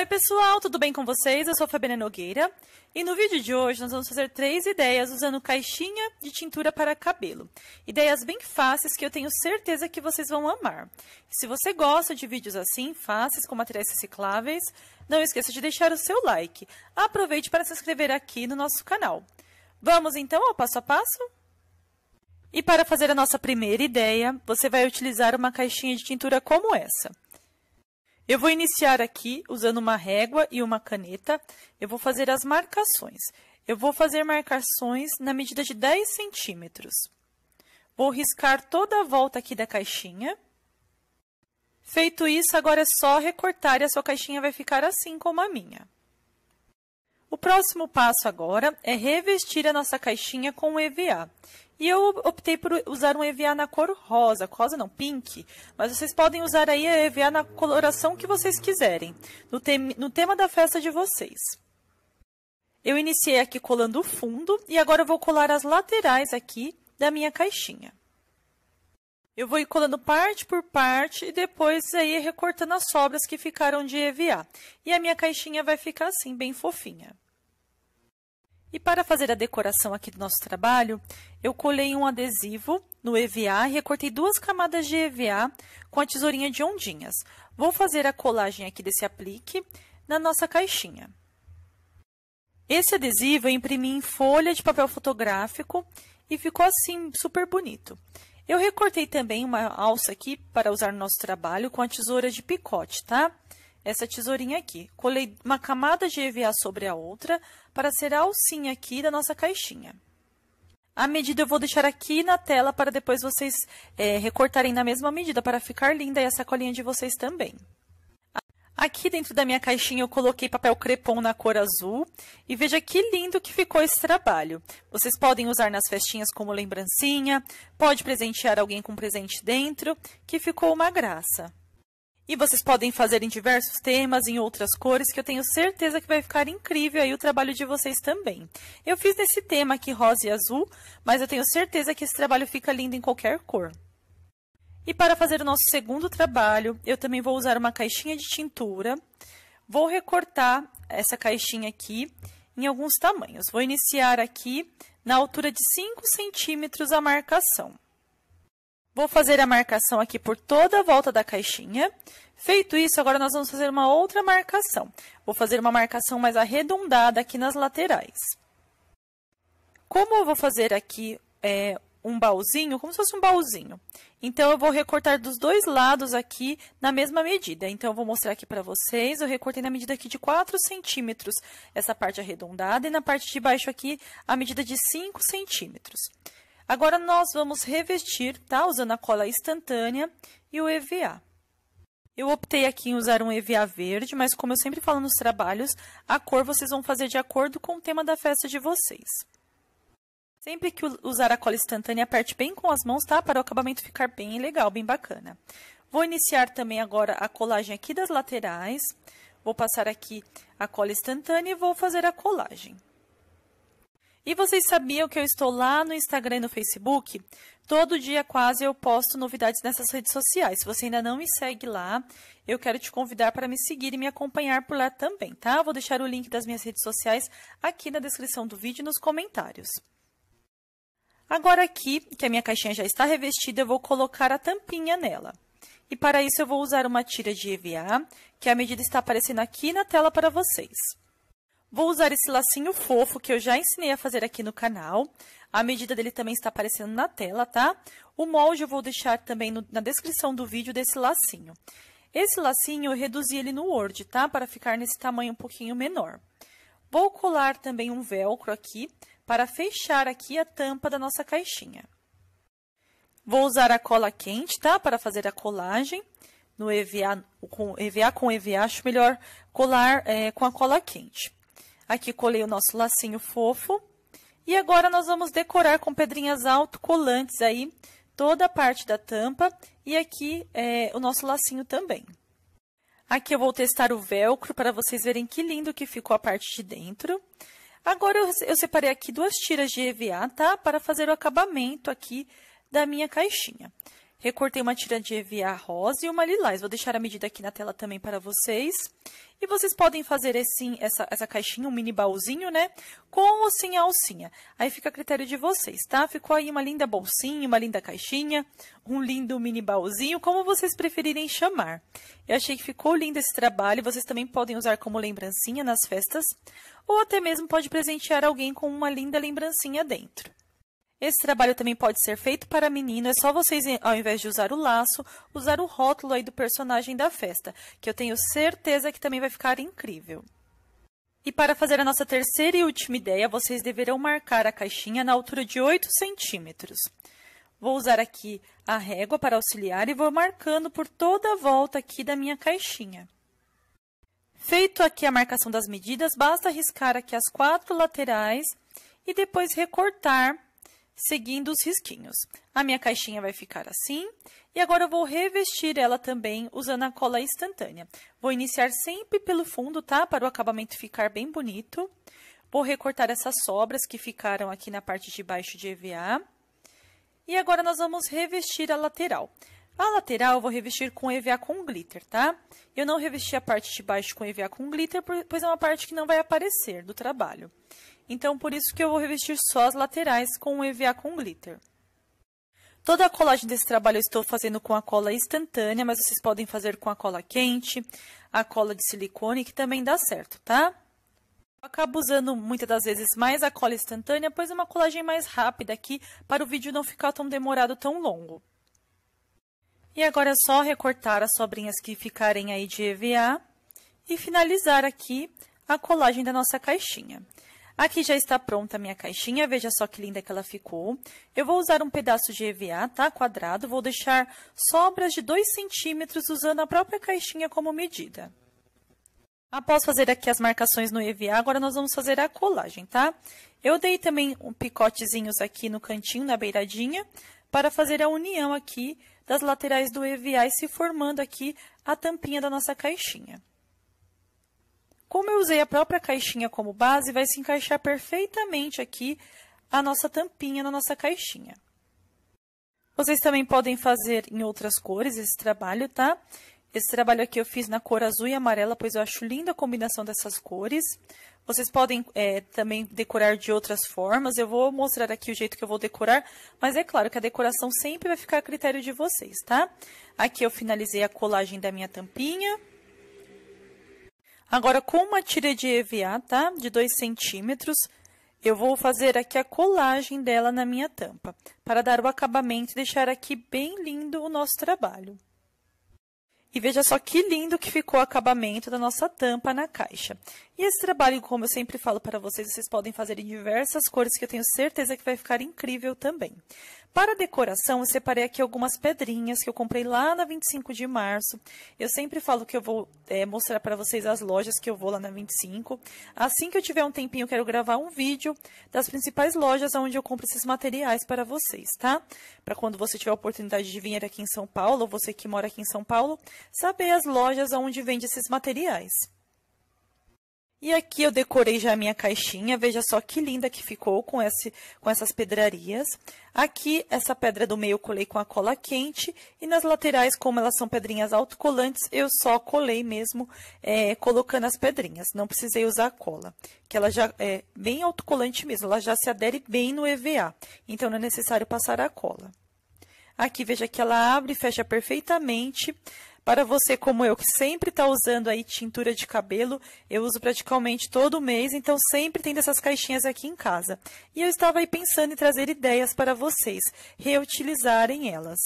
Oi, pessoal, tudo bem com vocês? Eu sou a Fabiana Nogueira e no vídeo de hoje nós vamos fazer três ideias usando caixinha de tintura para cabelo. Ideias bem fáceis que eu tenho certeza que vocês vão amar. Se você gosta de vídeos assim, fáceis, com materiais recicláveis, não esqueça de deixar o seu like. Aproveite para se inscrever aqui no nosso canal. Vamos então ao passo a passo? E para fazer a nossa primeira ideia, você vai utilizar uma caixinha de tintura como essa. Eu vou iniciar aqui usando uma régua e uma caneta. Eu vou fazer as marcações. Eu vou fazer marcações na medida de 10 centímetros. Vou riscar toda a volta aqui da caixinha. Feito isso, agora é só recortar e a sua caixinha vai ficar assim como a minha. O próximo passo agora é revestir a nossa caixinha com EVA. E eu optei por usar um EVA na cor rosa, rosa não, pink, mas vocês podem usar aí a EVA na coloração que vocês quiserem, no, te no tema da festa de vocês. Eu iniciei aqui colando o fundo e agora eu vou colar as laterais aqui da minha caixinha. Eu vou ir colando parte por parte e depois aí recortando as sobras que ficaram de EVA. E a minha caixinha vai ficar assim, bem fofinha. E para fazer a decoração aqui do nosso trabalho, eu colei um adesivo no EVA e recortei duas camadas de EVA com a tesourinha de ondinhas. Vou fazer a colagem aqui desse aplique na nossa caixinha. Esse adesivo eu imprimi em folha de papel fotográfico e ficou assim super bonito. Eu recortei também uma alça aqui para usar no nosso trabalho com a tesoura de picote, tá? Tá? essa tesourinha aqui. Colei uma camada de EVA sobre a outra para ser a alcinha aqui da nossa caixinha. A medida eu vou deixar aqui na tela para depois vocês é, recortarem na mesma medida para ficar linda e a sacolinha de vocês também. Aqui dentro da minha caixinha eu coloquei papel crepom na cor azul e veja que lindo que ficou esse trabalho. Vocês podem usar nas festinhas como lembrancinha, pode presentear alguém com um presente dentro, que ficou uma graça. E vocês podem fazer em diversos temas, em outras cores, que eu tenho certeza que vai ficar incrível aí o trabalho de vocês também. Eu fiz nesse tema aqui rosa e azul, mas eu tenho certeza que esse trabalho fica lindo em qualquer cor. E para fazer o nosso segundo trabalho, eu também vou usar uma caixinha de tintura. Vou recortar essa caixinha aqui em alguns tamanhos. Vou iniciar aqui na altura de 5 centímetros a marcação. Vou fazer a marcação aqui por toda a volta da caixinha. Feito isso, agora nós vamos fazer uma outra marcação. Vou fazer uma marcação mais arredondada aqui nas laterais. Como eu vou fazer aqui é, um baúzinho, como se fosse um baúzinho. Então, eu vou recortar dos dois lados aqui na mesma medida. Então, eu vou mostrar aqui para vocês. Eu recortei na medida aqui de 4 centímetros essa parte arredondada e na parte de baixo aqui a medida de 5 centímetros. Agora nós vamos revestir, tá? Usando a cola instantânea e o EVA. Eu optei aqui em usar um EVA verde, mas como eu sempre falo nos trabalhos, a cor vocês vão fazer de acordo com o tema da festa de vocês. Sempre que usar a cola instantânea, aperte bem com as mãos, tá? Para o acabamento ficar bem legal, bem bacana. Vou iniciar também agora a colagem aqui das laterais. Vou passar aqui a cola instantânea e vou fazer a colagem. E vocês sabiam que eu estou lá no Instagram e no Facebook? Todo dia quase eu posto novidades nessas redes sociais. Se você ainda não me segue lá, eu quero te convidar para me seguir e me acompanhar por lá também, tá? Vou deixar o link das minhas redes sociais aqui na descrição do vídeo e nos comentários. Agora aqui, que a minha caixinha já está revestida, eu vou colocar a tampinha nela. E para isso eu vou usar uma tira de EVA, que a medida está aparecendo aqui na tela para vocês. Vou usar esse lacinho fofo que eu já ensinei a fazer aqui no canal. A medida dele também está aparecendo na tela, tá? O molde eu vou deixar também no, na descrição do vídeo desse lacinho. Esse lacinho eu reduzi ele no Word, tá? Para ficar nesse tamanho um pouquinho menor. Vou colar também um velcro aqui para fechar aqui a tampa da nossa caixinha. Vou usar a cola quente, tá? Para fazer a colagem no EVA com EVA, com EVA acho melhor colar é, com a cola quente. Aqui colei o nosso lacinho fofo. E agora nós vamos decorar com pedrinhas autocolantes aí toda a parte da tampa e aqui é, o nosso lacinho também. Aqui eu vou testar o velcro para vocês verem que lindo que ficou a parte de dentro. Agora, eu, eu separei aqui duas tiras de EVA, tá? Para fazer o acabamento aqui da minha caixinha. Recortei uma tira de EVA rosa e uma lilás. Vou deixar a medida aqui na tela também para vocês. E vocês podem fazer esse, essa, essa caixinha, um mini baúzinho, né? Com ou sem a alcinha. Aí fica a critério de vocês, tá? Ficou aí uma linda bolsinha, uma linda caixinha, um lindo mini baúzinho, como vocês preferirem chamar. Eu achei que ficou lindo esse trabalho. Vocês também podem usar como lembrancinha nas festas. Ou até mesmo pode presentear alguém com uma linda lembrancinha dentro. Esse trabalho também pode ser feito para menino, é só vocês, ao invés de usar o laço, usar o rótulo aí do personagem da festa, que eu tenho certeza que também vai ficar incrível. E para fazer a nossa terceira e última ideia, vocês deverão marcar a caixinha na altura de 8 centímetros. Vou usar aqui a régua para auxiliar e vou marcando por toda a volta aqui da minha caixinha. Feito aqui a marcação das medidas, basta riscar aqui as quatro laterais e depois recortar seguindo os risquinhos. A minha caixinha vai ficar assim, e agora eu vou revestir ela também usando a cola instantânea. Vou iniciar sempre pelo fundo, tá? Para o acabamento ficar bem bonito. Vou recortar essas sobras que ficaram aqui na parte de baixo de EVA. E agora, nós vamos revestir a lateral. A lateral eu vou revestir com EVA com glitter, tá? Eu não revesti a parte de baixo com EVA com glitter, pois é uma parte que não vai aparecer do trabalho. Então, por isso que eu vou revestir só as laterais com EVA com glitter. Toda a colagem desse trabalho eu estou fazendo com a cola instantânea, mas vocês podem fazer com a cola quente, a cola de silicone, que também dá certo, tá? Eu acabo usando muitas das vezes mais a cola instantânea, pois é uma colagem mais rápida aqui, para o vídeo não ficar tão demorado, tão longo. E agora é só recortar as sobrinhas que ficarem aí de EVA e finalizar aqui a colagem da nossa caixinha. Aqui já está pronta a minha caixinha, veja só que linda que ela ficou. Eu vou usar um pedaço de EVA, tá? Quadrado, vou deixar sobras de 2 centímetros usando a própria caixinha como medida. Após fazer aqui as marcações no EVA, agora nós vamos fazer a colagem, tá? Eu dei também um picotezinhos aqui no cantinho, na beiradinha, para fazer a união aqui das laterais do e se formando aqui a tampinha da nossa caixinha. Como eu usei a própria caixinha como base, vai se encaixar perfeitamente aqui a nossa tampinha na nossa caixinha. Vocês também podem fazer em outras cores esse trabalho, tá? Esse trabalho aqui eu fiz na cor azul e amarela, pois eu acho linda a combinação dessas cores. Vocês podem é, também decorar de outras formas. Eu vou mostrar aqui o jeito que eu vou decorar, mas é claro que a decoração sempre vai ficar a critério de vocês, tá? Aqui eu finalizei a colagem da minha tampinha. Agora, com uma tira de EVA, tá? De 2 centímetros, eu vou fazer aqui a colagem dela na minha tampa, para dar o acabamento e deixar aqui bem lindo o nosso trabalho. E veja só que lindo que ficou o acabamento da nossa tampa na caixa. E esse trabalho, como eu sempre falo para vocês, vocês podem fazer em diversas cores, que eu tenho certeza que vai ficar incrível também. Para decoração, eu separei aqui algumas pedrinhas que eu comprei lá na 25 de março. Eu sempre falo que eu vou é, mostrar para vocês as lojas que eu vou lá na 25. Assim que eu tiver um tempinho, eu quero gravar um vídeo das principais lojas onde eu compro esses materiais para vocês, tá? Para quando você tiver a oportunidade de vir aqui em São Paulo, ou você que mora aqui em São Paulo, saber as lojas onde vende esses materiais. E aqui eu decorei já a minha caixinha, veja só que linda que ficou com, esse, com essas pedrarias. Aqui, essa pedra do meio eu colei com a cola quente, e nas laterais, como elas são pedrinhas autocolantes, eu só colei mesmo é, colocando as pedrinhas, não precisei usar a cola, que ela já é bem autocolante mesmo, ela já se adere bem no EVA, então não é necessário passar a cola. Aqui, veja que ela abre e fecha perfeitamente. Para você como eu, que sempre está usando aí tintura de cabelo, eu uso praticamente todo mês, então sempre tem dessas caixinhas aqui em casa. E eu estava aí pensando em trazer ideias para vocês, reutilizarem elas.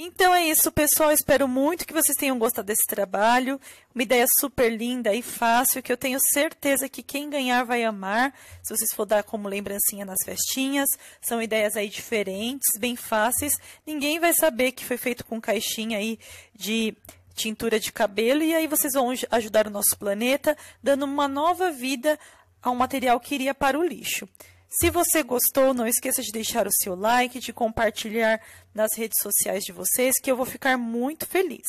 Então é isso, pessoal. Espero muito que vocês tenham gostado desse trabalho. Uma ideia super linda e fácil, que eu tenho certeza que quem ganhar vai amar. Se vocês for dar como lembrancinha nas festinhas, são ideias aí diferentes, bem fáceis. Ninguém vai saber que foi feito com caixinha aí de tintura de cabelo. E aí vocês vão ajudar o nosso planeta, dando uma nova vida a um material que iria para o lixo. Se você gostou, não esqueça de deixar o seu like, de compartilhar nas redes sociais de vocês, que eu vou ficar muito feliz.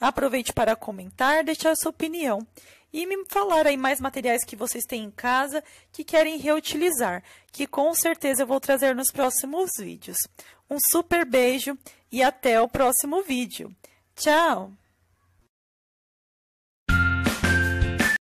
Aproveite para comentar, deixar sua opinião e me falar aí mais materiais que vocês têm em casa que querem reutilizar, que com certeza eu vou trazer nos próximos vídeos. Um super beijo e até o próximo vídeo. Tchau!